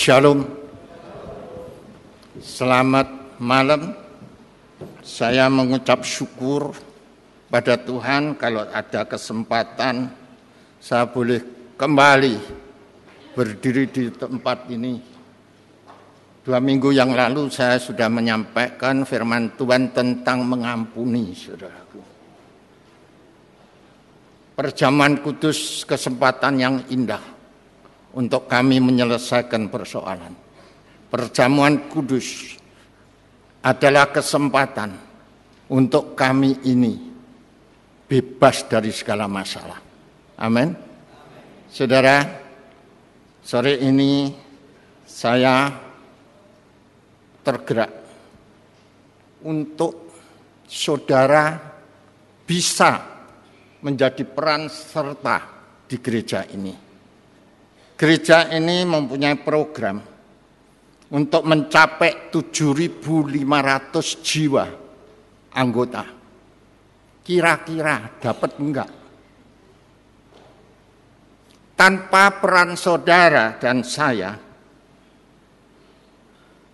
Shalom. Selamat malam. Saya mengucap syukur pada Tuhan kalau ada kesempatan saya boleh kembali berdiri di tempat ini. Dua minggu yang lalu saya sudah menyampaikan firman Tuhan tentang mengampuni, saudaraku. perjaman kudus kesempatan yang indah untuk kami menyelesaikan persoalan. Perjamuan kudus adalah kesempatan untuk kami ini bebas dari segala masalah. Amin. Saudara, sore ini saya tergerak untuk saudara bisa menjadi peran serta di gereja ini gereja ini mempunyai program untuk mencapai 7.500 jiwa anggota. Kira-kira dapat enggak? Tanpa peran saudara dan saya,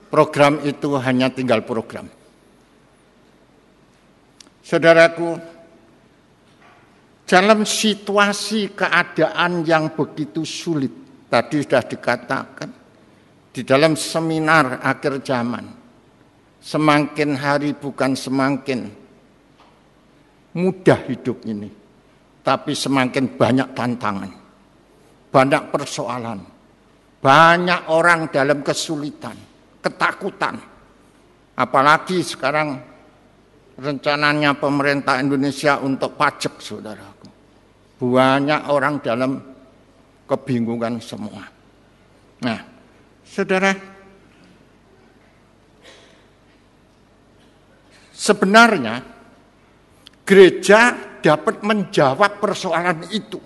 program itu hanya tinggal program. Saudaraku, dalam situasi keadaan yang begitu sulit, Tadi sudah dikatakan di dalam seminar akhir zaman. Semakin hari bukan semakin mudah hidup ini, tapi semakin banyak tantangan, banyak persoalan, banyak orang dalam kesulitan, ketakutan. Apalagi sekarang rencananya pemerintah Indonesia untuk pajak, saudaraku. Banyak orang dalam kebingungan semua. Nah, saudara, sebenarnya gereja dapat menjawab persoalan itu.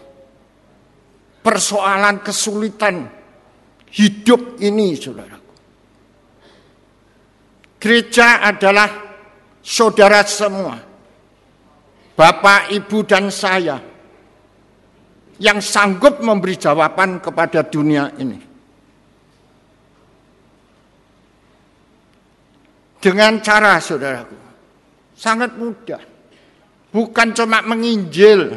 Persoalan kesulitan hidup ini, saudaraku. Gereja adalah saudara semua. Bapak, Ibu, dan saya yang sanggup memberi jawaban kepada dunia ini. Dengan cara saudaraku, sangat mudah. Bukan cuma menginjil.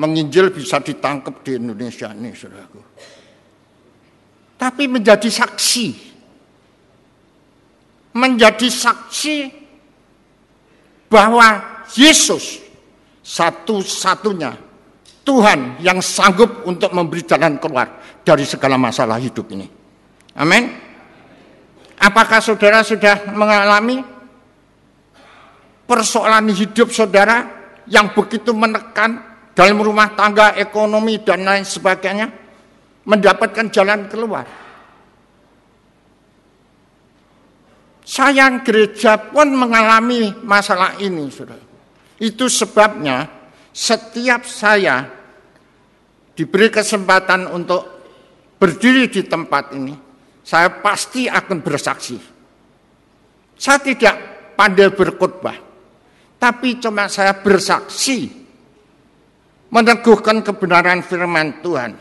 Menginjil bisa ditangkap di Indonesia ini saudaraku. Tapi menjadi saksi. Menjadi saksi bahwa Yesus satu-satunya Tuhan yang sanggup untuk memberi jalan keluar dari segala masalah hidup ini. Amin. Apakah saudara sudah mengalami persoalan hidup saudara yang begitu menekan dalam rumah tangga, ekonomi, dan lain sebagainya? Mendapatkan jalan keluar. Sayang gereja pun mengalami masalah ini, saudara. Itu sebabnya setiap saya diberi kesempatan untuk berdiri di tempat ini, saya pasti akan bersaksi. Saya tidak pandai berkhotbah, tapi cuma saya bersaksi meneguhkan kebenaran firman Tuhan.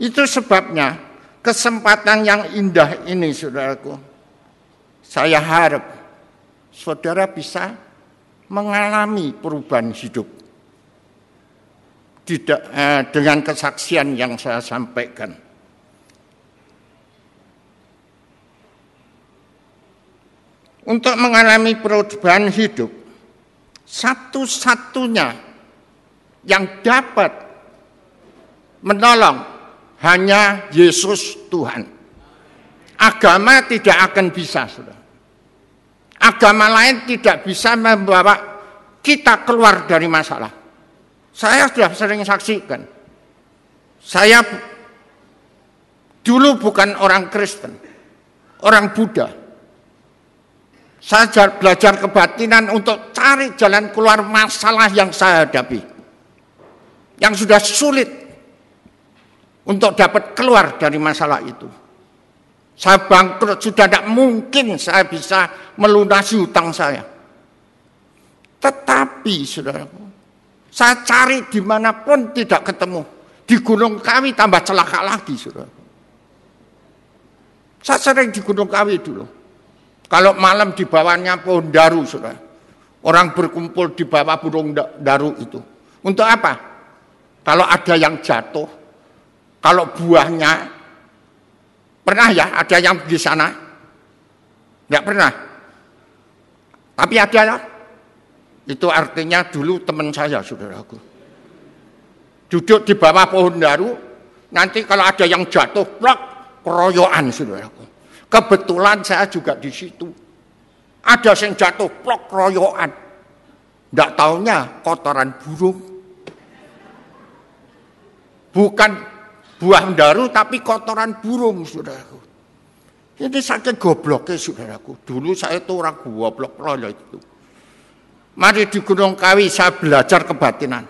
Itu sebabnya kesempatan yang indah ini saudaraku. Saya harap saudara bisa mengalami perubahan hidup tidak eh, dengan kesaksian yang saya sampaikan. Untuk mengalami perubahan hidup, satu-satunya yang dapat menolong hanya Yesus Tuhan. Agama tidak akan bisa, sudah. Agama lain tidak bisa membawa kita keluar dari masalah. Saya sudah sering saksikan. Saya dulu bukan orang Kristen, orang Buddha. Saya belajar kebatinan untuk cari jalan keluar masalah yang saya hadapi. Yang sudah sulit untuk dapat keluar dari masalah itu. Saya bangkrut, sudah tidak mungkin saya bisa melunasi hutang saya. Tetapi, saudaraku, saya cari dimanapun tidak ketemu. Di Gunung Kawi tambah celaka lagi, Surah. Saya sering di Gunung Kawi dulu. Kalau malam di bawahnya pohon daru, Surah. Orang berkumpul di bawah burung daru itu. Untuk apa? Kalau ada yang jatuh, kalau buahnya, pernah ya ada yang di sana? Tidak pernah. Tapi ada ya, itu artinya dulu teman saya, saudaraku. Duduk di bawah pohon daru, nanti kalau ada yang jatuh, plak, keroyokan, saudaraku. Kebetulan saya juga di situ. Ada yang jatuh, plak, keroyokan. Tidak tahunya kotoran burung. Bukan buah daru, tapi kotoran burung, saudaraku. Ini sakit gobloknya, saudaraku. Dulu saya itu orang goblok royok itu. Mari di Gunung Kawi saya belajar kebatinan.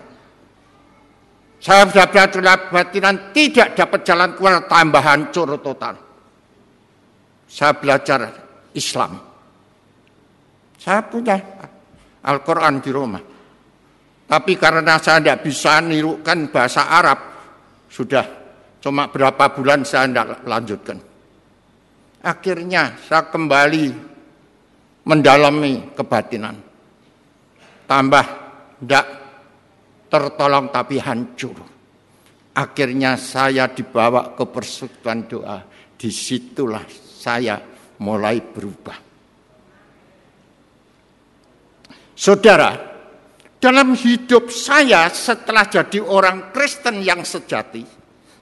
Saya sudah belajar kebatinan tidak dapat jalan keluar tambah hancur total. Saya belajar Islam. Saya punya Al-Quran di rumah. Tapi karena saya tidak bisa nirukan bahasa Arab, sudah cuma berapa bulan saya tidak lanjutkan. Akhirnya saya kembali mendalami kebatinan tambah tidak tertolong tapi hancur. Akhirnya saya dibawa ke persekutuan doa. Disitulah saya mulai berubah. Saudara, dalam hidup saya setelah jadi orang Kristen yang sejati,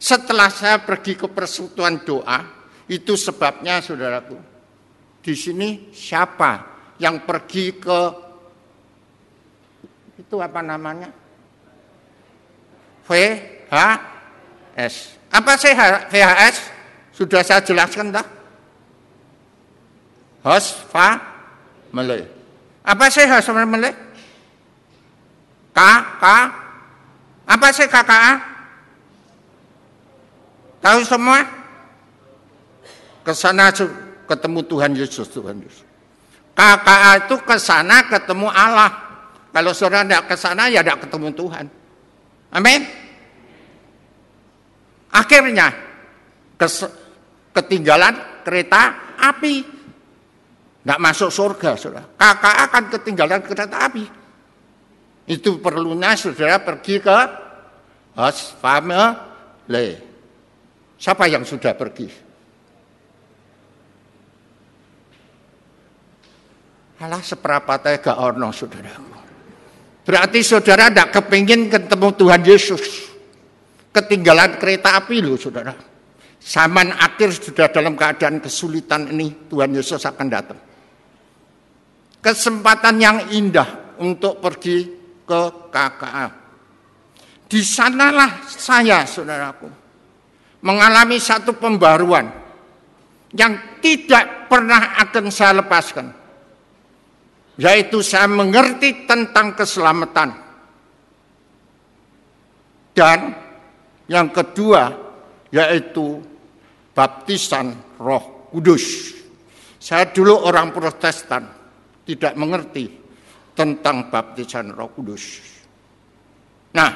setelah saya pergi ke persekutuan doa, itu sebabnya saudaraku, di sini siapa yang pergi ke itu apa namanya? VHS. Apa VHS? Sudah saya jelaskan dah. Host family. Apa sih host family? KK. Apa sih KKA? Tahu semua? ke sana ketemu Tuhan Yesus, Tuhan Yesus. KKA itu ke sana ketemu Allah. Kalau saudara tidak ke sana ya tidak ketemu Tuhan. Amin. Akhirnya ketinggalan kereta api. Tidak masuk surga, saudara. Kakak akan ketinggalan kereta api. Itu perlunya saudara pergi ke Os Siapa yang sudah pergi? Alah seperapatnya gak orno saudaraku. Berarti saudara tidak kepingin ketemu Tuhan Yesus. Ketinggalan kereta api loh saudara. Saman akhir sudah dalam keadaan kesulitan ini Tuhan Yesus akan datang. Kesempatan yang indah untuk pergi ke KKA. Di sanalah saya saudaraku mengalami satu pembaruan yang tidak pernah akan saya lepaskan yaitu saya mengerti tentang keselamatan. Dan yang kedua yaitu baptisan Roh Kudus. Saya dulu orang Protestan, tidak mengerti tentang baptisan Roh Kudus. Nah,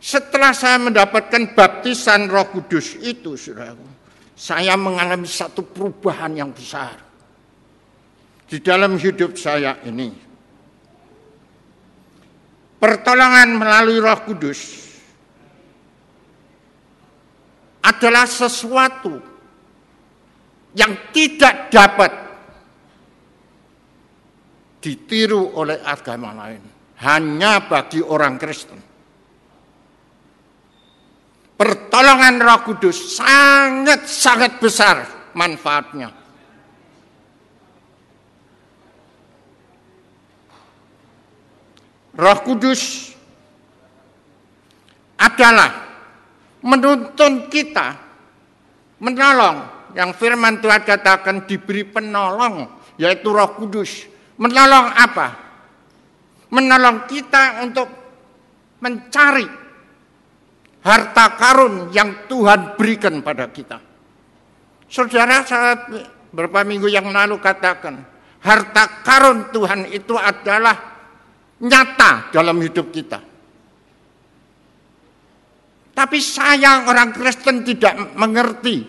setelah saya mendapatkan baptisan Roh Kudus itu, saudara, saya mengalami satu perubahan yang besar di dalam hidup saya ini. Pertolongan melalui Roh Kudus adalah sesuatu yang tidak dapat ditiru oleh agama lain, hanya bagi orang Kristen. Pertolongan Roh Kudus sangat-sangat besar manfaatnya Roh Kudus adalah menuntun kita, menolong. Yang firman Tuhan katakan diberi penolong, yaitu roh kudus. Menolong apa? Menolong kita untuk mencari harta karun yang Tuhan berikan pada kita. Saudara saat beberapa minggu yang lalu katakan, harta karun Tuhan itu adalah nyata dalam hidup kita. Tapi sayang orang Kristen tidak mengerti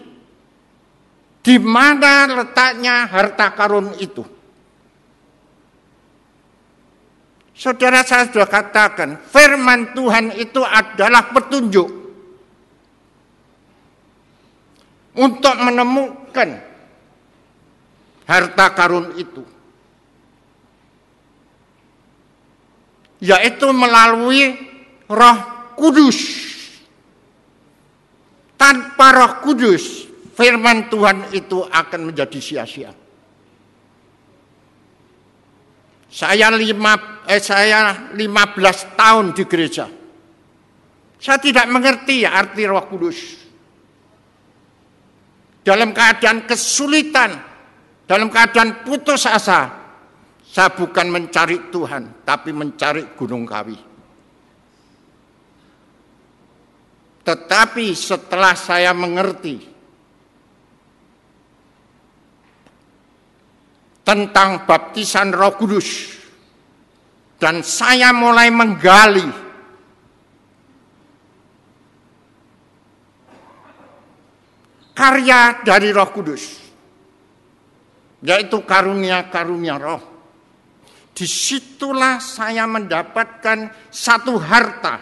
di mana letaknya harta karun itu. Saudara saya sudah katakan, firman Tuhan itu adalah petunjuk untuk menemukan harta karun itu. yaitu melalui Roh Kudus. Tanpa Roh Kudus, firman Tuhan itu akan menjadi sia-sia. Saya lima, eh, saya 15 tahun di gereja. Saya tidak mengerti ya arti Roh Kudus. Dalam keadaan kesulitan, dalam keadaan putus asa, saya bukan mencari Tuhan, tapi mencari Gunung Kawi. Tetapi setelah saya mengerti tentang baptisan Roh Kudus, dan saya mulai menggali karya dari Roh Kudus, yaitu karunia-karunia Roh disitulah saya mendapatkan satu harta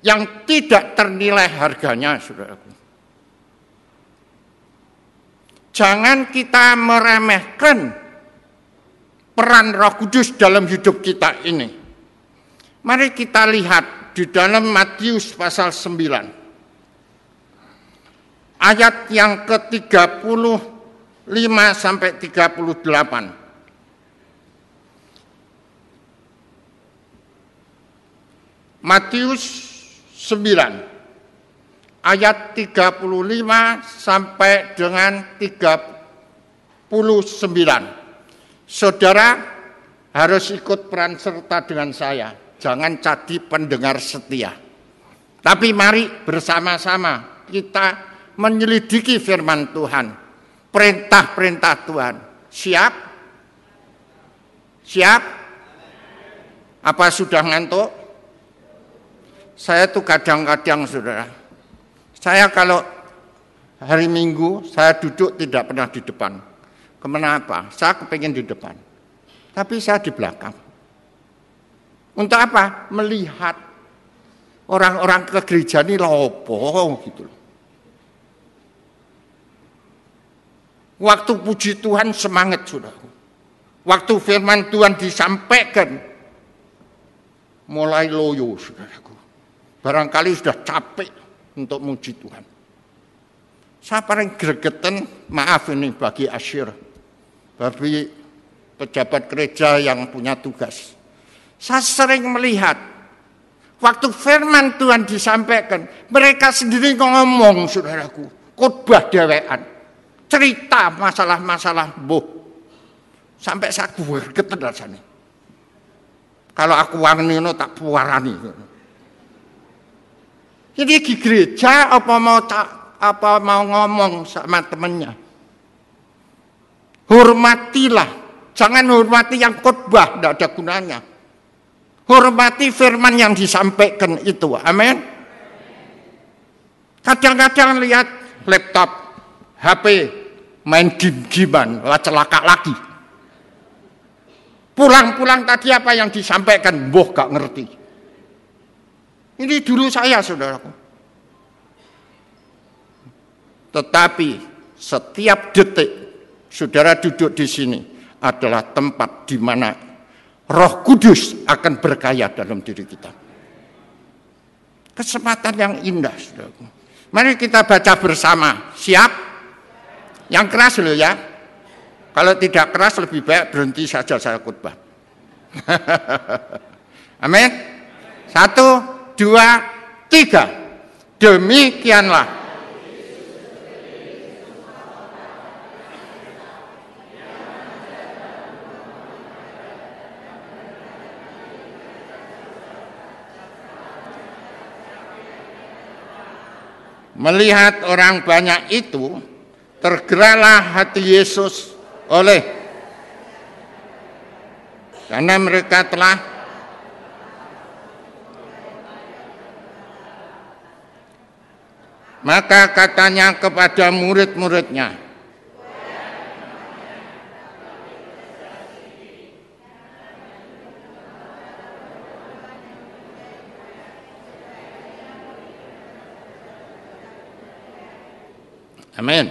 yang tidak ternilai harganya, saudaraku. Jangan kita meremehkan peran Roh Kudus dalam hidup kita ini. Mari kita lihat di dalam Matius pasal 9 ayat yang ke-35 sampai 38. Matius 9 ayat 35 sampai dengan 39. Saudara harus ikut peran serta dengan saya. Jangan jadi pendengar setia. Tapi mari bersama-sama kita menyelidiki firman Tuhan. Perintah-perintah Tuhan. Siap? Siap? Apa sudah ngantuk? saya tuh kadang-kadang saudara, saya kalau hari Minggu saya duduk tidak pernah di depan. Kenapa? Saya kepengen di depan. Tapi saya di belakang. Untuk apa? Melihat orang-orang ke gereja ini lopo gitu Waktu puji Tuhan semangat sudah. Waktu firman Tuhan disampaikan mulai loyo saudaraku. Barangkali sudah capek untuk muji Tuhan. Saya paling gregetan, maaf ini bagi asyir, bagi pejabat gereja yang punya tugas. Saya sering melihat, waktu firman Tuhan disampaikan, mereka sendiri ngomong, saudaraku, khotbah dewean, cerita masalah-masalah boh. Sampai saya gergeten sana. Kalau aku wangi tak puarani. Jadi di gereja apa mau apa mau ngomong sama temennya. Hormatilah. Jangan hormati yang khotbah, tidak ada gunanya. Hormati firman yang disampaikan itu. amen? Kadang-kadang lihat laptop, HP, main game gimana, lah celaka lagi. Pulang-pulang tadi apa yang disampaikan, boh gak ngerti. Ini dulu saya, saudaraku. Tetapi setiap detik saudara duduk di sini adalah tempat di mana Roh Kudus akan berkaya dalam diri kita. Kesempatan yang indah, saudaraku. Mari kita baca bersama. Siap? Yang keras loh ya. Kalau tidak keras lebih baik berhenti saja saya khotbah. Amin. Satu, dua, tiga. Demikianlah Melihat orang banyak itu, tergeraklah hati Yesus oleh karena mereka telah Maka katanya kepada murid-muridnya, Amin.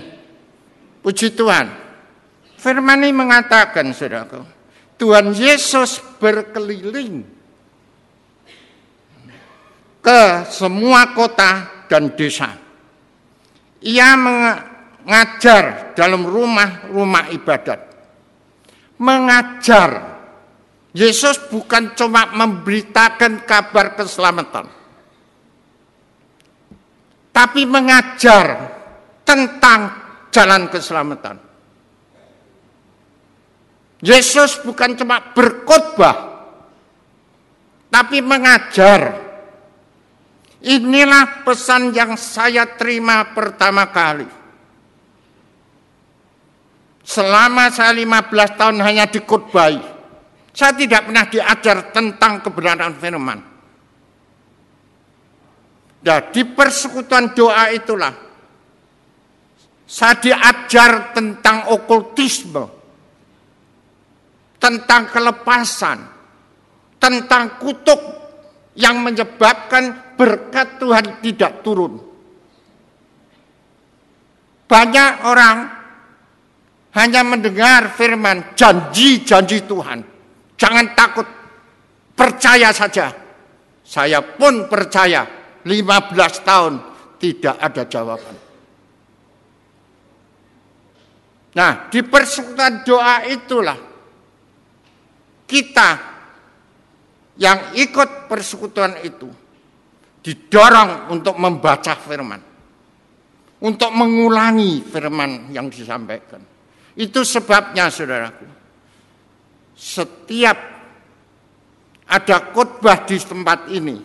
Puji Tuhan. Firman ini mengatakan, saudaraku, Tuhan Yesus berkeliling ke semua kota dan desa ia mengajar dalam rumah-rumah ibadat. Mengajar. Yesus bukan cuma memberitakan kabar keselamatan. Tapi mengajar tentang jalan keselamatan. Yesus bukan cuma berkhotbah, tapi mengajar Inilah pesan yang saya terima pertama kali. Selama saya 15 tahun hanya dikutbai. Saya tidak pernah diajar tentang kebenaran firman. Nah, di persekutuan doa itulah saya diajar tentang okultisme, tentang kelepasan, tentang kutuk yang menyebabkan berkat Tuhan tidak turun. Banyak orang hanya mendengar firman janji-janji Tuhan. Jangan takut, percaya saja. Saya pun percaya 15 tahun tidak ada jawaban. Nah, di persekutuan doa itulah kita yang ikut persekutuan itu didorong untuk membaca firman, untuk mengulangi firman yang disampaikan. Itu sebabnya saudaraku, setiap ada khotbah di tempat ini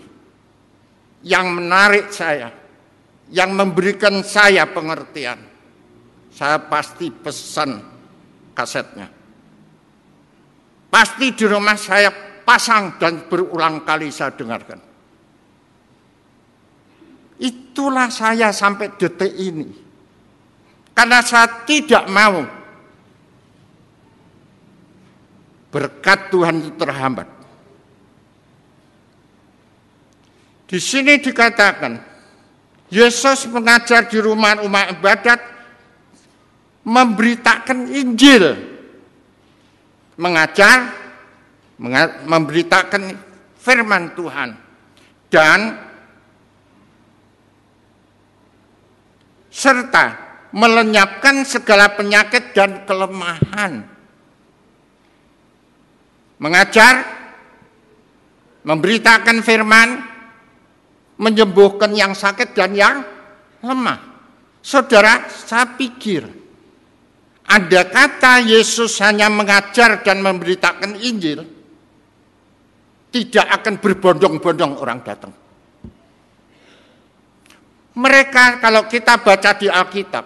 yang menarik saya, yang memberikan saya pengertian, saya pasti pesan kasetnya. Pasti di rumah saya pasang dan berulang kali saya dengarkan. Itulah saya sampai detik ini. Karena saya tidak mau berkat Tuhan itu terhambat. Di sini dikatakan, Yesus mengajar di rumah-rumah ibadat, memberitakan Injil, mengajar, memberitakan firman Tuhan dan serta melenyapkan segala penyakit dan kelemahan. Mengajar, memberitakan firman, menyembuhkan yang sakit dan yang lemah. Saudara, saya pikir ada kata Yesus hanya mengajar dan memberitakan Injil, tidak akan berbondong-bondong orang datang. Mereka kalau kita baca di Alkitab,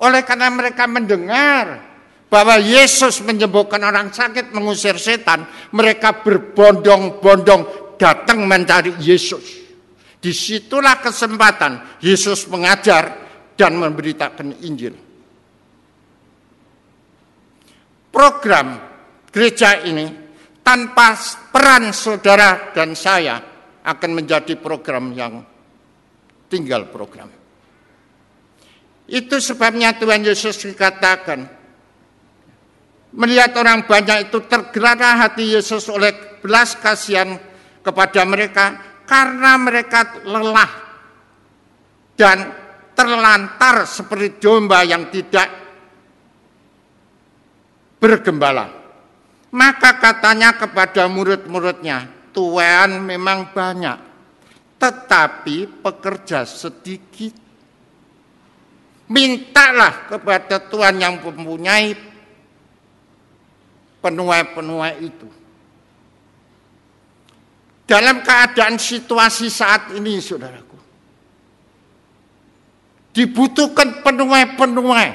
oleh karena mereka mendengar bahwa Yesus menyembuhkan orang sakit, mengusir setan, mereka berbondong-bondong datang mencari Yesus. Disitulah kesempatan Yesus mengajar dan memberitakan Injil. Program gereja ini tanpa peran saudara dan saya akan menjadi program yang tinggal program. Itu sebabnya Tuhan Yesus dikatakan, melihat orang banyak itu tergerak hati Yesus oleh belas kasihan kepada mereka karena mereka lelah dan terlantar seperti domba yang tidak bergembala. Maka katanya kepada murid-muridnya, tuan memang banyak, tetapi pekerja sedikit. Mintalah kepada tuan yang mempunyai penuai-penuai itu. Dalam keadaan situasi saat ini, saudaraku, dibutuhkan penuai-penuai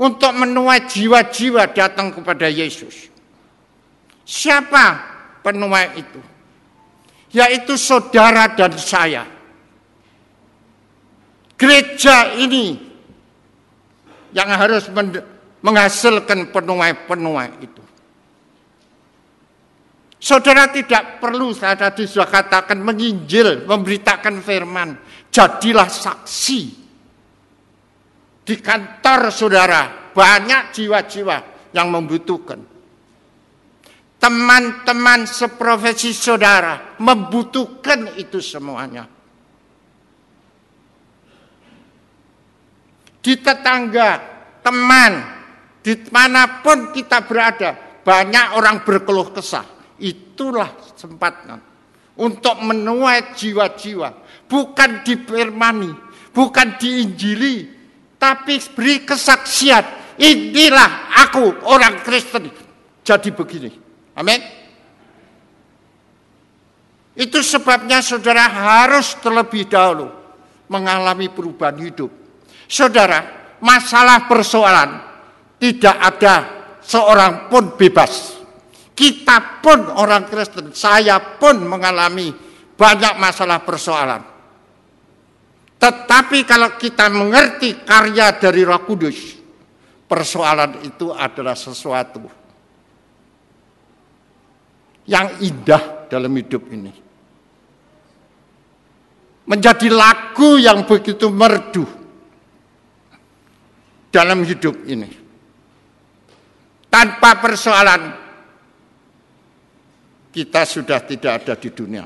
untuk menuai jiwa-jiwa datang kepada Yesus. Siapa penuai itu? Yaitu saudara dan saya. Gereja ini yang harus menghasilkan penuai-penuai itu. Saudara tidak perlu, saya tadi sudah katakan, menginjil, memberitakan firman. Jadilah saksi. Di kantor saudara, banyak jiwa-jiwa yang membutuhkan teman-teman seprofesi saudara membutuhkan itu semuanya. Di tetangga, teman, di manapun kita berada, banyak orang berkeluh kesah. Itulah sempatnya untuk menuai jiwa-jiwa. Bukan di Permani, bukan di Injili, tapi beri kesaksian. Inilah aku orang Kristen jadi begini. Amin. Itu sebabnya saudara harus terlebih dahulu mengalami perubahan hidup. Saudara, masalah persoalan tidak ada seorang pun bebas. Kita pun orang Kristen, saya pun mengalami banyak masalah persoalan. Tetapi kalau kita mengerti karya dari Roh Kudus, persoalan itu adalah sesuatu yang indah dalam hidup ini. Menjadi lagu yang begitu merdu dalam hidup ini. Tanpa persoalan kita sudah tidak ada di dunia.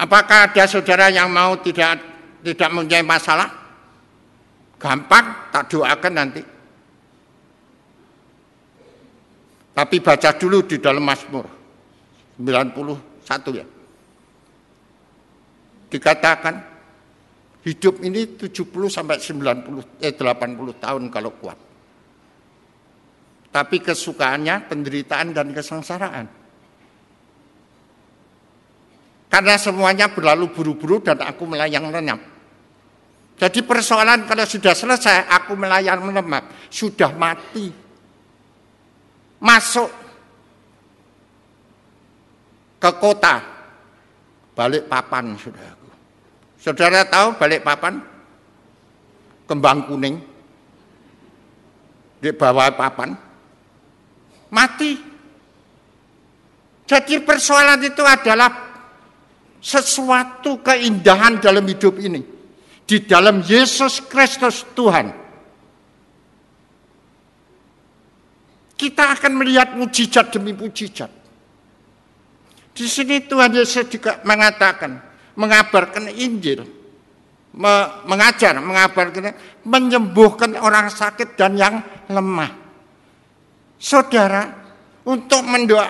Apakah ada saudara yang mau tidak tidak mempunyai masalah? Gampang, tak doakan nanti. Tapi baca dulu di dalam Mazmur 91 ya. Dikatakan hidup ini 70 sampai 90 eh 80 tahun kalau kuat. Tapi kesukaannya penderitaan dan kesengsaraan. Karena semuanya berlalu buru-buru dan aku melayang lenyap. Jadi persoalan kalau sudah selesai, aku melayang lenyap, sudah mati masuk ke kota balik papan aku. Saudara tahu balik papan? Kembang kuning di bawah papan mati. Jadi persoalan itu adalah sesuatu keindahan dalam hidup ini. Di dalam Yesus Kristus Tuhan kita akan melihat mujizat demi mujizat. Di sini Tuhan Yesus juga mengatakan, mengabarkan Injil, mengajar, mengabarkan, menyembuhkan orang sakit dan yang lemah. Saudara, untuk mendoa,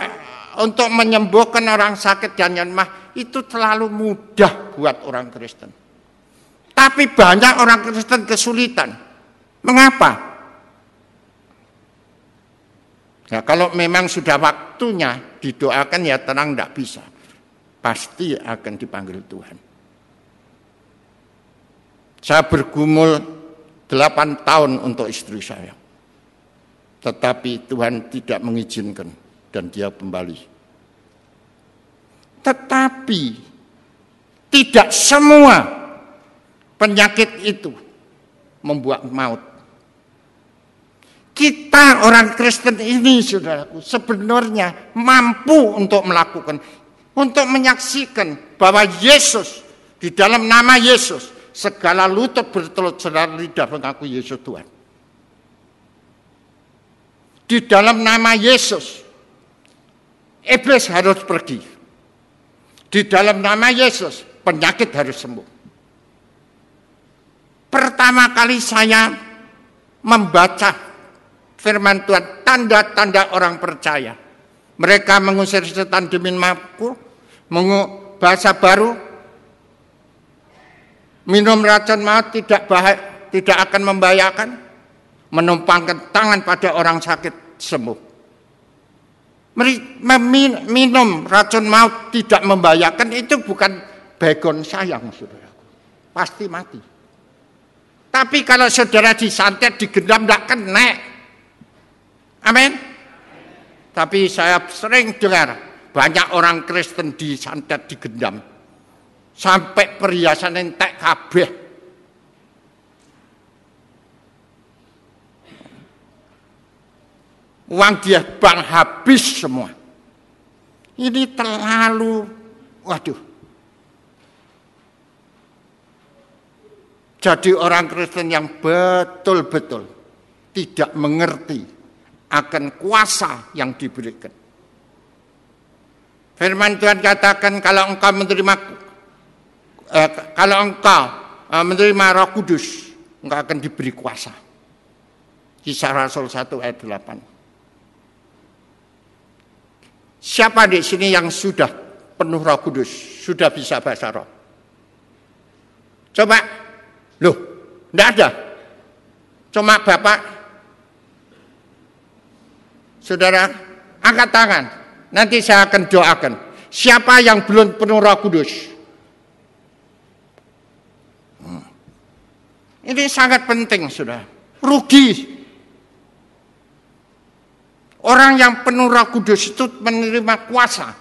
untuk menyembuhkan orang sakit dan yang lemah itu terlalu mudah buat orang Kristen. Tapi banyak orang Kristen kesulitan. Mengapa? Nah kalau memang sudah waktunya didoakan ya tenang tidak bisa. Pasti akan dipanggil Tuhan. Saya bergumul delapan tahun untuk istri saya. Tetapi Tuhan tidak mengizinkan dan dia kembali. Tetapi tidak semua penyakit itu membuat maut kita orang Kristen ini saudaraku sebenarnya mampu untuk melakukan untuk menyaksikan bahwa Yesus di dalam nama Yesus segala lutut bertelut saudara lidah mengaku Yesus Tuhan. Di dalam nama Yesus iblis harus pergi. Di dalam nama Yesus penyakit harus sembuh. Pertama kali saya membaca firman Tuhan, tanda-tanda orang percaya. Mereka mengusir setan demi namaku, mengu bahasa baru, minum racun maut tidak bahaya, tidak akan membahayakan, menumpangkan tangan pada orang sakit sembuh. Minum racun maut tidak membahayakan itu bukan begon sayang saudaraku. Pasti mati. Tapi kalau saudara disantet, digendam, tidak kena Amin. Tapi saya sering dengar banyak orang Kristen disantet digendam sampai perhiasan entek kabeh. Uang dia bang habis semua. Ini terlalu waduh. Jadi orang Kristen yang betul-betul tidak mengerti akan kuasa yang diberikan. Firman Tuhan katakan kalau engkau menerima eh, kalau engkau eh, menerima Roh Kudus, engkau akan diberi kuasa. Kisah Rasul 1 ayat 8. Siapa di sini yang sudah penuh Roh Kudus, sudah bisa bahasa Roh? Coba, loh, enggak ada. Cuma Bapak Saudara, angkat tangan. Nanti saya akan doakan. Siapa yang belum penuh roh kudus? Hmm. Ini sangat penting, saudara. Rugi. Orang yang penuh roh kudus itu menerima kuasa.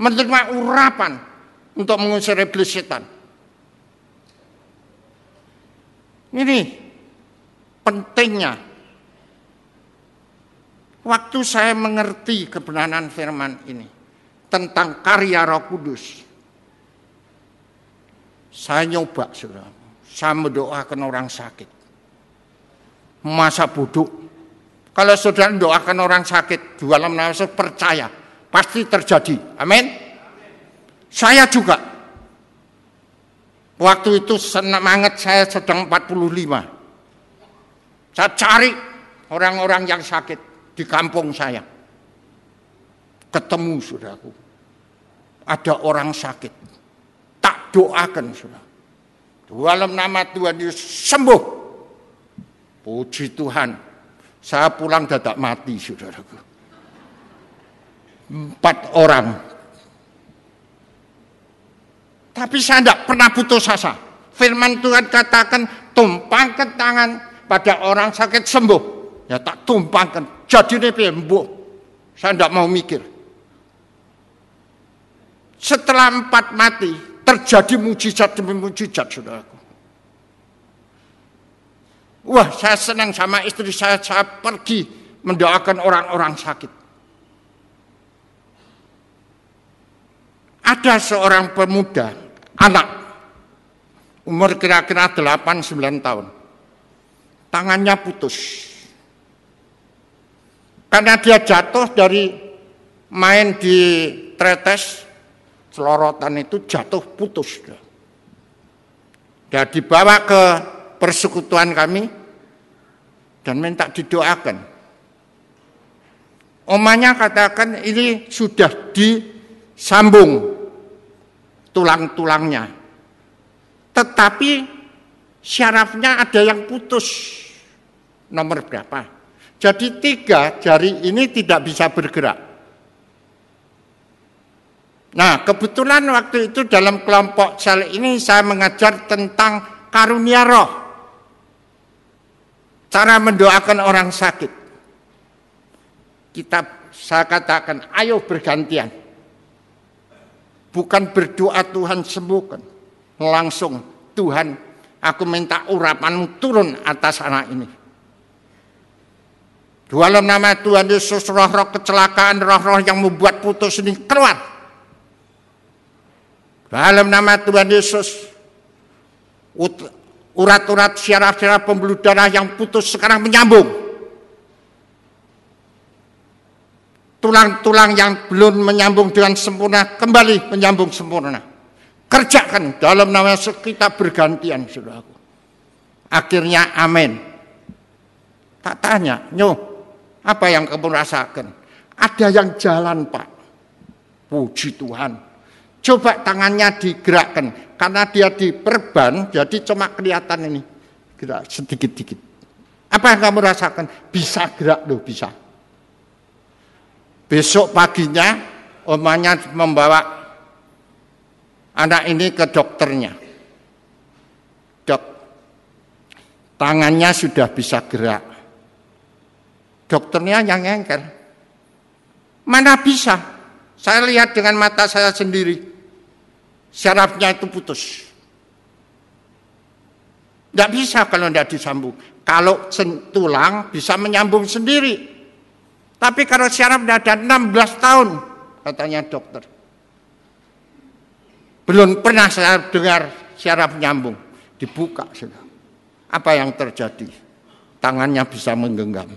Menerima urapan untuk mengusir iblis setan. Ini pentingnya Waktu saya mengerti kebenaran firman ini tentang karya Roh Kudus, saya nyoba sudah. Saya mendoakan orang sakit. Masa bodoh. Kalau saudara mendoakan orang sakit, dalam lama saya percaya, pasti terjadi. Amin. Saya juga. Waktu itu semangat saya sedang 45. Saya cari orang-orang yang sakit di kampung saya. Ketemu saudaraku. Ada orang sakit. Tak doakan sudah Dalam nama Tuhan Yesus sembuh. Puji Tuhan. Saya pulang dadak mati saudaraku. Empat orang. Tapi saya tidak pernah putus asa. Firman Tuhan katakan tumpang ke tangan pada orang sakit sembuh Ya tak tumpangkan. Jadi ini pembo. Saya tidak mau mikir. Setelah empat mati, terjadi mujizat demi mujizat, saudaraku. Wah, saya senang sama istri saya, saya pergi mendoakan orang-orang sakit. Ada seorang pemuda, anak, umur kira-kira 8-9 tahun. Tangannya putus, karena dia jatuh dari main di tretes, selorotan itu jatuh putus. Dan dibawa ke persekutuan kami dan minta didoakan. Omanya katakan ini sudah disambung tulang-tulangnya. Tetapi syarafnya ada yang putus. Nomor berapa? Jadi tiga jari ini tidak bisa bergerak. Nah, kebetulan waktu itu dalam kelompok sel ini saya mengajar tentang karunia roh. Cara mendoakan orang sakit. Kita saya katakan, ayo bergantian. Bukan berdoa Tuhan sembuhkan. Langsung Tuhan, aku minta urapanmu turun atas anak ini dalam nama Tuhan Yesus roh-roh kecelakaan, roh-roh yang membuat putus ini keluar. Dalam nama Tuhan Yesus urat-urat syaraf-syaraf pembuluh darah yang putus sekarang menyambung. tulang-tulang yang belum menyambung dengan sempurna kembali menyambung sempurna. Kerjakan dalam nama Yesus kita bergantian saudaraku. Akhirnya amin. Tak tanya, nyuh, apa yang kamu rasakan? Ada yang jalan Pak. Puji Tuhan. Coba tangannya digerakkan. Karena dia diperban, jadi cuma kelihatan ini. Gerak sedikit-sedikit. Apa yang kamu rasakan? Bisa gerak loh, bisa. Besok paginya, omanya membawa anak ini ke dokternya. Dok, tangannya sudah bisa gerak Dokternya yang ngengkel. Mana bisa? Saya lihat dengan mata saya sendiri. Syarafnya itu putus. Tidak bisa kalau tidak disambung. Kalau tulang bisa menyambung sendiri. Tapi kalau syaraf ada 16 tahun, katanya dokter. Belum pernah saya dengar syaraf nyambung. Dibuka sudah. Apa yang terjadi? Tangannya bisa menggenggam.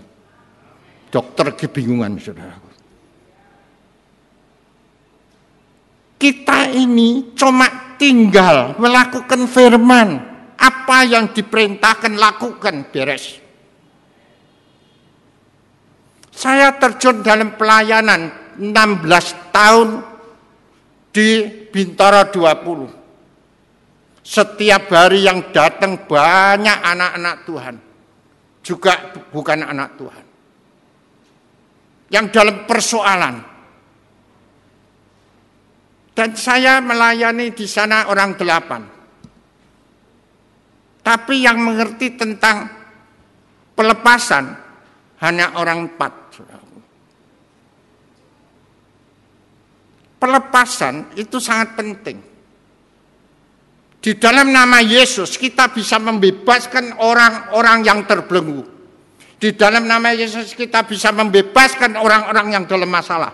Dokter kebingungan saudara. Kita ini cuma tinggal melakukan firman. Apa yang diperintahkan lakukan beres. Saya terjun dalam pelayanan 16 tahun di Bintara 20 setiap hari yang datang banyak anak-anak Tuhan. Juga bukan anak Tuhan yang dalam persoalan. Dan saya melayani di sana orang delapan. Tapi yang mengerti tentang pelepasan hanya orang empat. Pelepasan itu sangat penting. Di dalam nama Yesus kita bisa membebaskan orang-orang yang terbelenggu. Di dalam nama Yesus kita bisa membebaskan orang-orang yang dalam masalah.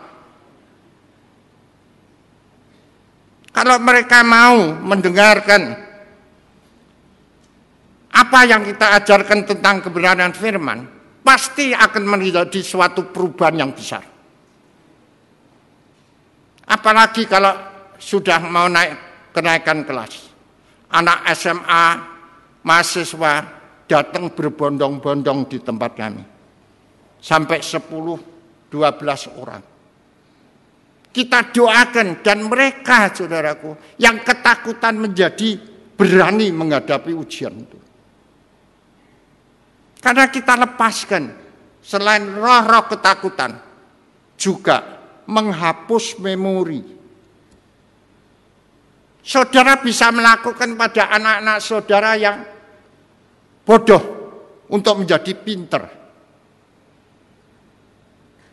Kalau mereka mau mendengarkan apa yang kita ajarkan tentang kebenaran firman, pasti akan menjadi suatu perubahan yang besar. Apalagi kalau sudah mau naik kenaikan kelas. Anak SMA, mahasiswa, datang berbondong-bondong di tempat kami. Sampai 10, 12 orang. Kita doakan dan mereka saudaraku yang ketakutan menjadi berani menghadapi ujian itu. Karena kita lepaskan selain roh-roh ketakutan juga menghapus memori saudara bisa melakukan pada anak-anak saudara yang bodoh untuk menjadi pinter.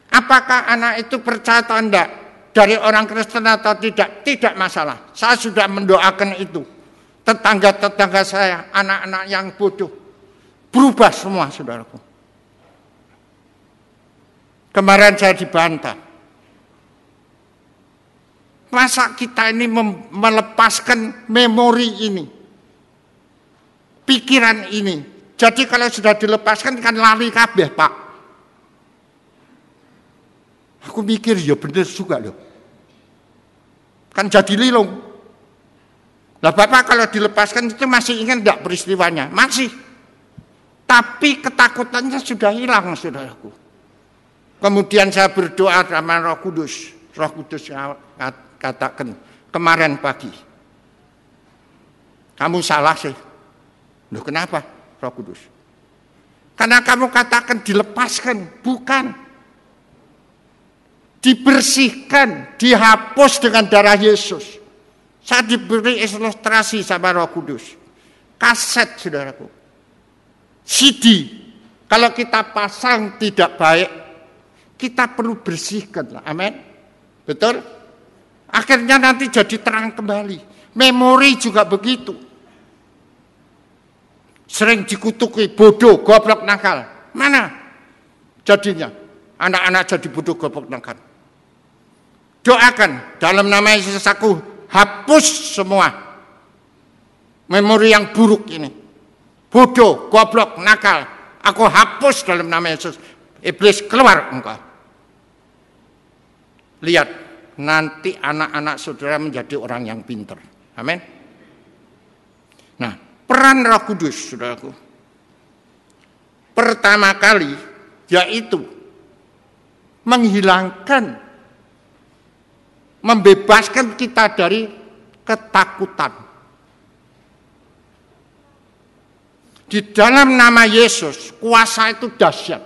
Apakah anak itu percaya tanda dari orang Kristen atau tidak? Tidak masalah. Saya sudah mendoakan itu. Tetangga-tetangga saya, anak-anak yang bodoh. Berubah semua, saudaraku. Kemarin saya dibantah. Masa kita ini melepaskan memori ini? pikiran ini. Jadi kalau sudah dilepaskan kan lari kabeh, Pak. Aku mikir ya benar juga loh. Kan jadi lilung. Lah Bapak kalau dilepaskan itu masih ingat tidak peristiwanya? Masih. Tapi ketakutannya sudah hilang, saudaraku. Kemudian saya berdoa sama Roh Kudus. Roh Kudus katakan kemarin pagi. Kamu salah sih. Loh kenapa roh kudus? Karena kamu katakan dilepaskan, bukan. Dibersihkan, dihapus dengan darah Yesus. Saya diberi ilustrasi sama roh kudus. Kaset, saudaraku. CD. Kalau kita pasang tidak baik, kita perlu bersihkan. Amin. Betul? Akhirnya nanti jadi terang kembali. Memori juga begitu sering dikutuki bodoh, goblok, nakal. Mana jadinya? Anak-anak jadi bodoh, goblok, nakal. Doakan dalam nama Yesus aku hapus semua memori yang buruk ini. Bodoh, goblok, nakal. Aku hapus dalam nama Yesus. Iblis keluar engkau. Lihat, nanti anak-anak saudara menjadi orang yang pinter. Amin. Nah, peran Roh Kudus, saudaraku. Pertama kali yaitu menghilangkan, membebaskan kita dari ketakutan. Di dalam nama Yesus, kuasa itu dahsyat.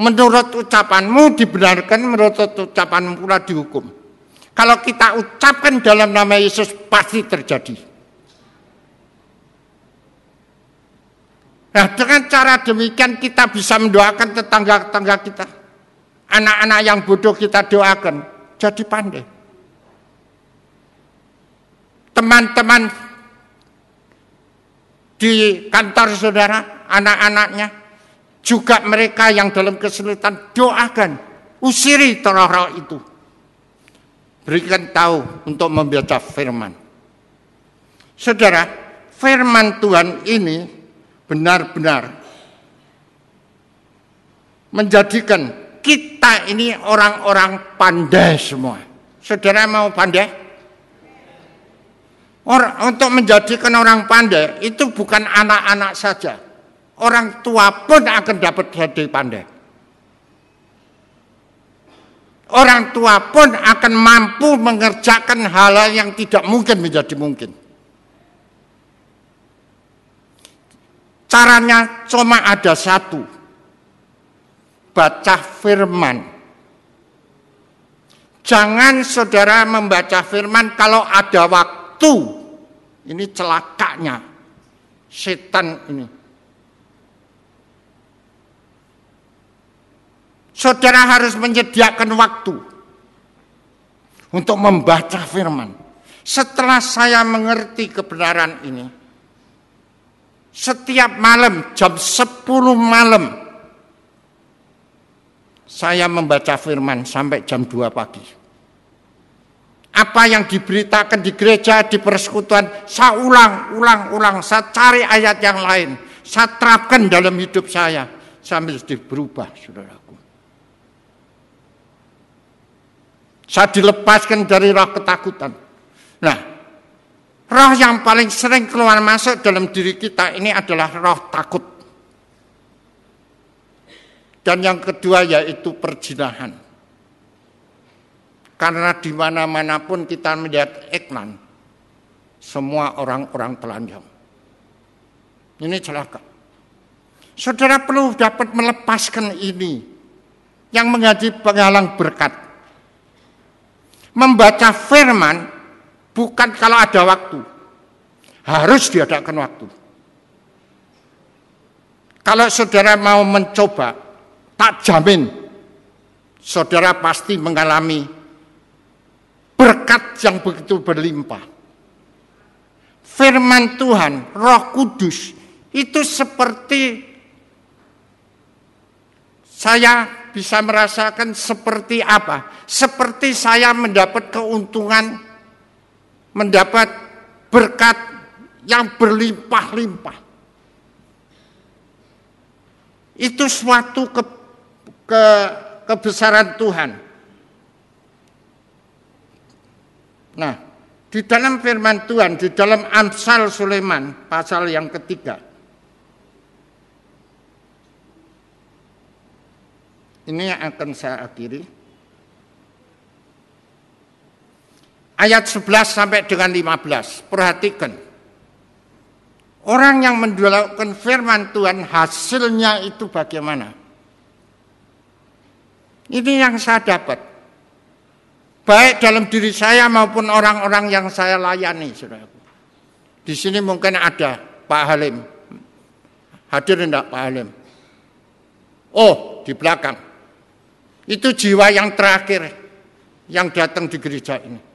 Menurut ucapanmu dibenarkan, menurut ucapanmu pula dihukum. Kalau kita ucapkan dalam nama Yesus, pasti terjadi Nah, dengan cara demikian kita bisa mendoakan tetangga-tetangga kita. Anak-anak yang bodoh kita doakan. Jadi pandai. Teman-teman di kantor saudara, anak-anaknya, juga mereka yang dalam kesulitan, doakan. Usiri terorok itu. Berikan tahu untuk membaca firman. Saudara, firman Tuhan ini benar-benar menjadikan kita ini orang-orang pandai semua. Saudara mau pandai? Orang, untuk menjadikan orang pandai itu bukan anak-anak saja. Orang tua pun akan dapat jadi pandai. Orang tua pun akan mampu mengerjakan hal-hal yang tidak mungkin menjadi mungkin. Caranya cuma ada satu. Baca firman. Jangan saudara membaca firman kalau ada waktu. Ini celakanya. Setan ini. Saudara harus menyediakan waktu untuk membaca firman. Setelah saya mengerti kebenaran ini, setiap malam jam 10 malam saya membaca firman sampai jam 2 pagi. Apa yang diberitakan di gereja, di persekutuan, saya ulang, ulang, ulang. Saya cari ayat yang lain. Saya terapkan dalam hidup saya. Sambil berubah, saudaraku. Saya dilepaskan dari roh ketakutan. Nah, Roh yang paling sering keluar masuk dalam diri kita ini adalah roh takut. Dan yang kedua yaitu perjinahan. Karena di mana-mana pun kita melihat iklan, semua orang-orang telanjang. Ini celaka. Saudara perlu dapat melepaskan ini. Yang mengaji penghalang berkat. Membaca firman Bukan kalau ada waktu. Harus diadakan waktu. Kalau saudara mau mencoba, tak jamin saudara pasti mengalami berkat yang begitu berlimpah. Firman Tuhan, Roh Kudus itu seperti saya bisa merasakan seperti apa? Seperti saya mendapat keuntungan mendapat berkat yang berlimpah-limpah. Itu suatu ke, ke, kebesaran Tuhan. Nah, di dalam firman Tuhan, di dalam Amsal Sulaiman, pasal yang ketiga. Ini yang akan saya akhiri. ayat 11 sampai dengan 15. Perhatikan. Orang yang mendulaukan firman Tuhan hasilnya itu bagaimana? Ini yang saya dapat. Baik dalam diri saya maupun orang-orang yang saya layani. Di sini mungkin ada Pak Halim. Hadir enggak Pak Halim? Oh, di belakang. Itu jiwa yang terakhir yang datang di gereja ini.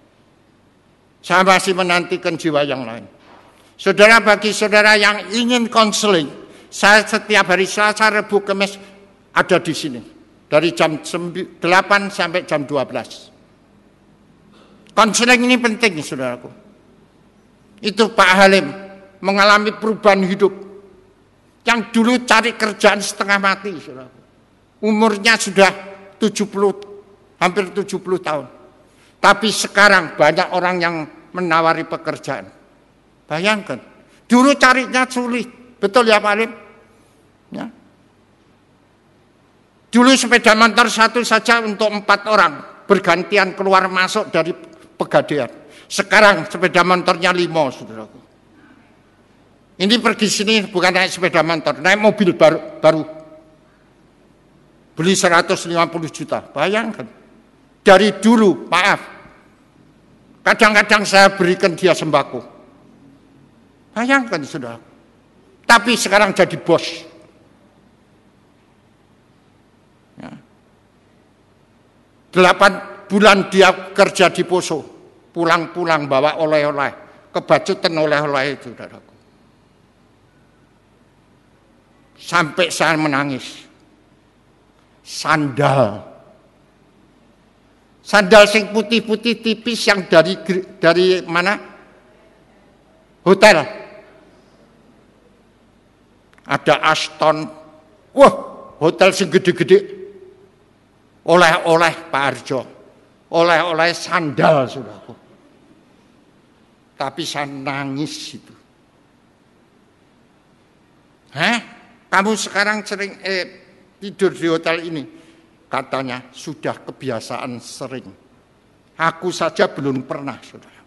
Saya masih menantikan jiwa yang lain. Saudara bagi saudara yang ingin konseling, saya setiap hari Selasa, Rabu, Kemis ada di sini. Dari jam 8 sampai jam 12. Konseling ini penting, saudaraku. Itu Pak Halim mengalami perubahan hidup. Yang dulu cari kerjaan setengah mati, saudaraku. Umurnya sudah 70, hampir 70 tahun tapi sekarang banyak orang yang menawari pekerjaan. Bayangkan, dulu carinya sulit. Betul ya Pak Alim? Ya. Dulu sepeda motor satu saja untuk empat orang bergantian keluar masuk dari pegadaian. Sekarang sepeda motornya lima, saudaraku. Ini pergi sini bukan naik sepeda motor, naik mobil baru. baru. Beli 150 juta, bayangkan dari dulu, maaf. Kadang-kadang saya berikan dia sembako. Bayangkan sudah. Tapi sekarang jadi bos. Ya. Delapan bulan dia kerja di Poso. Pulang-pulang bawa oleh-oleh. Kebacutan oleh-oleh itu. daraku, Sampai saya menangis. Sandal Sandal sing putih-putih tipis yang dari dari mana? Hotel. Ada Aston. Wah, hotel sing gede-gede. Oleh-oleh Pak Arjo. Oleh-oleh sandal sudah. Tapi saya nangis itu. Hah? Kamu sekarang sering eh, tidur di hotel ini. Katanya sudah kebiasaan sering. Aku saja belum pernah, saudara.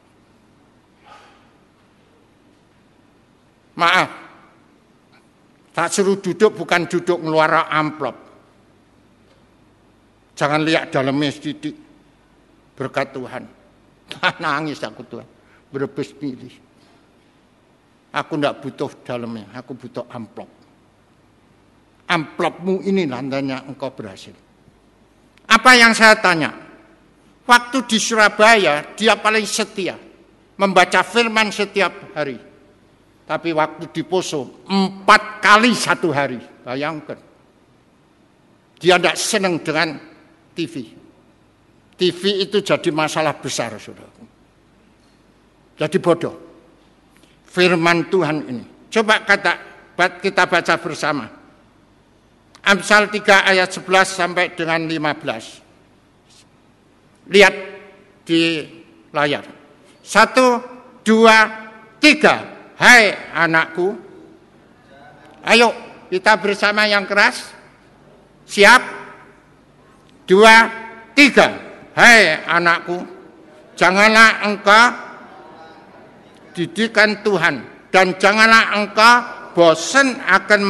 Maaf, tak suruh duduk bukan duduk ngeluara amplop. Jangan lihat dalamnya sedikit. Berkat Tuhan. Nangis aku Tuhan. Berebes pilih. Aku tidak butuh dalamnya, aku butuh amplop. Amplopmu ini nantinya engkau berhasil. Apa yang saya tanya? Waktu di Surabaya, dia paling setia. Membaca firman setiap hari. Tapi waktu di Poso, empat kali satu hari. Bayangkan. Dia tidak senang dengan TV. TV itu jadi masalah besar, saudara. Jadi bodoh. Firman Tuhan ini. Coba kata kita baca bersama. Amsal 3 ayat 11 sampai dengan 15. Lihat di layar. Satu, dua, tiga. Hai anakku. Ayo kita bersama yang keras. Siap? Dua, tiga. Hai anakku. Janganlah engkau didikan Tuhan. Dan janganlah engkau bosan akan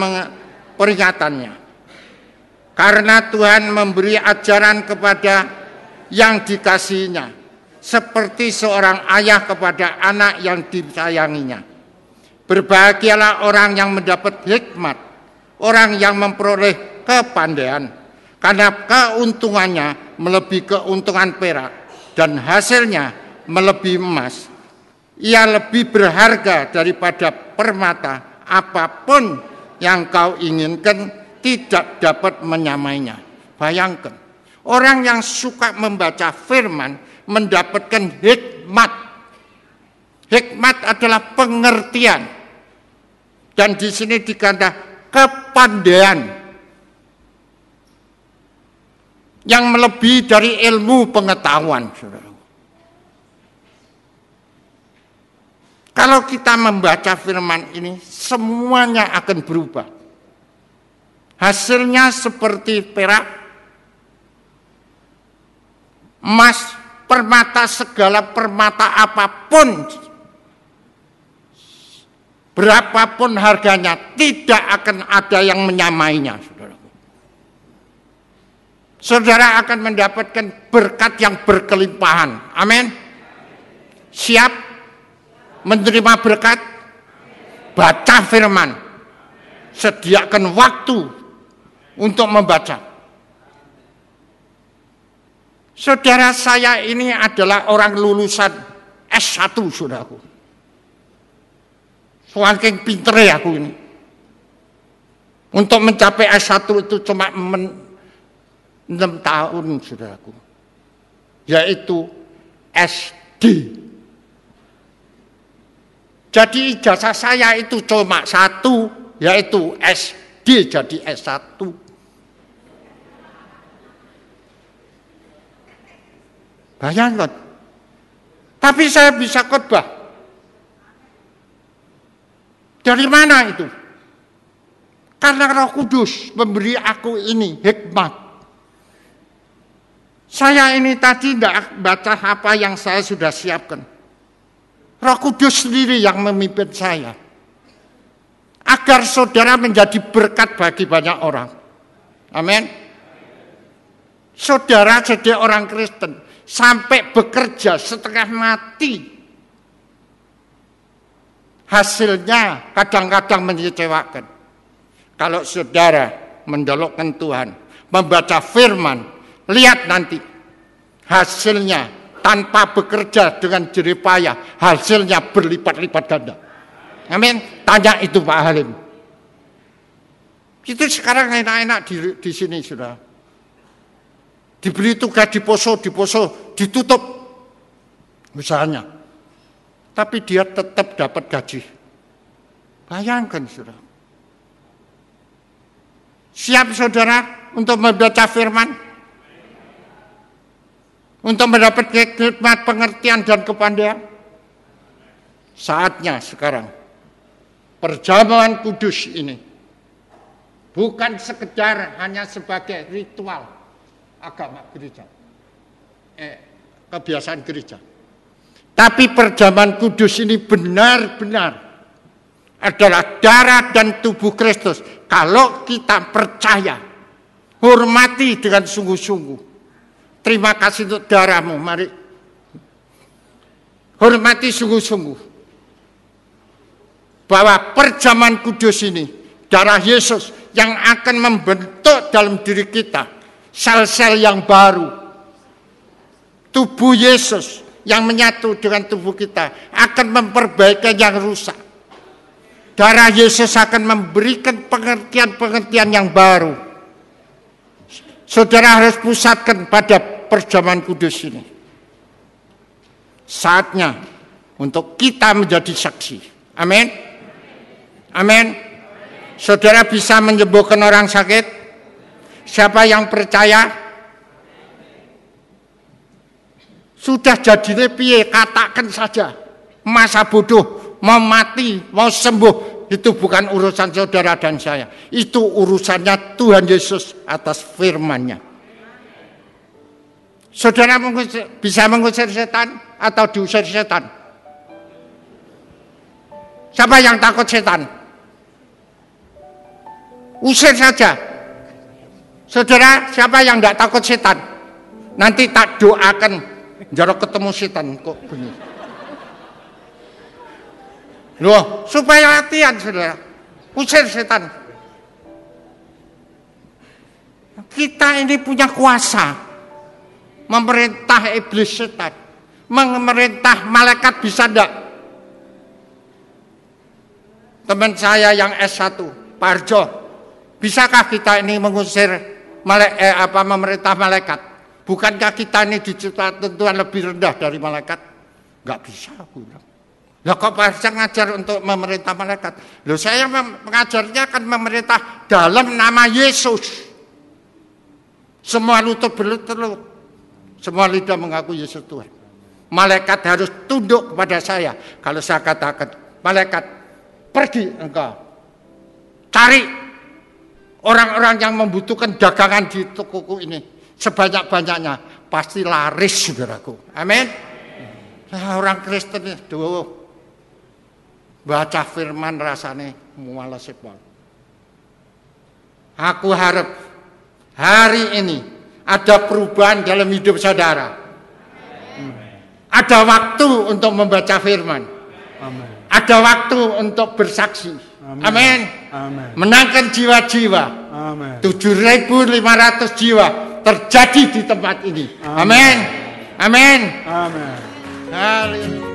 peringatannya. Karena Tuhan memberi ajaran kepada yang dikasihinya. Seperti seorang ayah kepada anak yang disayanginya. Berbahagialah orang yang mendapat hikmat. Orang yang memperoleh kepandaian. Karena keuntungannya melebihi keuntungan perak. Dan hasilnya melebihi emas. Ia lebih berharga daripada permata apapun yang kau inginkan tidak dapat menyamainya. Bayangkan, orang yang suka membaca firman mendapatkan hikmat. Hikmat adalah pengertian. Dan di sini dikata kepandaian yang melebihi dari ilmu pengetahuan. Kalau kita membaca firman ini, semuanya akan berubah hasilnya seperti perak, emas, permata, segala permata apapun, berapapun harganya, tidak akan ada yang menyamainya, saudara. Saudara akan mendapatkan berkat yang berkelimpahan. Amin. Siap menerima berkat? Baca firman. Sediakan waktu untuk membaca. Saudara saya ini adalah orang lulusan S1, saudaraku. yang pinter ya aku ini. Untuk mencapai S1 itu cuma men 6 tahun, saudaraku. Yaitu SD. Jadi ijazah saya itu cuma satu, yaitu SD. SD jadi S1. Bayangkan. Tapi saya bisa khotbah. Dari mana itu? Karena Roh Kudus memberi aku ini hikmat. Saya ini tadi tidak baca apa yang saya sudah siapkan. Roh Kudus sendiri yang memimpin saya agar saudara menjadi berkat bagi banyak orang. Amin. Saudara jadi orang Kristen sampai bekerja setengah mati. Hasilnya kadang-kadang mengecewakan. Kalau saudara mendolokkan Tuhan, membaca firman, lihat nanti hasilnya tanpa bekerja dengan jerih payah, hasilnya berlipat-lipat ganda. Amin. Tanya itu Pak Halim. Itu sekarang enak-enak di, di sini sudah. Diberi tugas di poso, di poso, ditutup. Misalnya. Tapi dia tetap dapat gaji. Bayangkan sudah. Siap saudara untuk membaca firman? untuk mendapat hikmat pengertian dan kepandaian? Saatnya sekarang perjamuan kudus ini bukan sekedar hanya sebagai ritual agama gereja, eh, kebiasaan gereja. Tapi perjamuan kudus ini benar-benar adalah darah dan tubuh Kristus. Kalau kita percaya, hormati dengan sungguh-sungguh. Terima kasih untuk darahmu, mari. Hormati sungguh-sungguh bahwa perjaman kudus ini, darah Yesus yang akan membentuk dalam diri kita sel-sel yang baru. Tubuh Yesus yang menyatu dengan tubuh kita akan memperbaiki yang rusak. Darah Yesus akan memberikan pengertian-pengertian yang baru. Saudara harus pusatkan pada perjaman kudus ini. Saatnya untuk kita menjadi saksi. Amin. Amin. Saudara bisa menyembuhkan orang sakit? Siapa yang percaya? Sudah jadi piye katakan saja. Masa bodoh, mau mati, mau sembuh, itu bukan urusan saudara dan saya. Itu urusannya Tuhan Yesus atas firman-Nya. Saudara mengusir, bisa mengusir setan atau diusir setan? Siapa yang takut setan? usir saja. Saudara, siapa yang tidak takut setan? Nanti tak doakan jarak ketemu setan kok bunyi. Loh, supaya latihan saudara. Usir setan. Kita ini punya kuasa memerintah iblis setan, memerintah malaikat bisa enggak? Teman saya yang S1, Parjo, Bisakah kita ini mengusir malek, eh, apa memerintah malaikat? Bukankah kita ini diciptakan Tuhan lebih rendah dari malaikat? Enggak bisa aku bilang. Lah kok pasang ngajar untuk memerintah malaikat? Loh saya mengajarnya akan memerintah dalam nama Yesus. Semua lutut berlutut, semua lidah mengaku Yesus Tuhan. Malaikat harus tunduk kepada saya. Kalau saya katakan, malaikat pergi engkau. Cari Orang-orang yang membutuhkan dagangan di toko ini sebanyak-banyaknya pasti laris saudaraku. Amin. Nah, orang Kristen itu baca firman rasanya mualah sepol. Aku harap hari ini ada perubahan dalam hidup saudara. Hmm. Ada waktu untuk membaca firman. Amen. Ada waktu untuk bersaksi Amin. Menangkan jiwa-jiwa. lima 7.500 jiwa terjadi di tempat ini. Amin. Amin. Amin. Amin. Haleluya.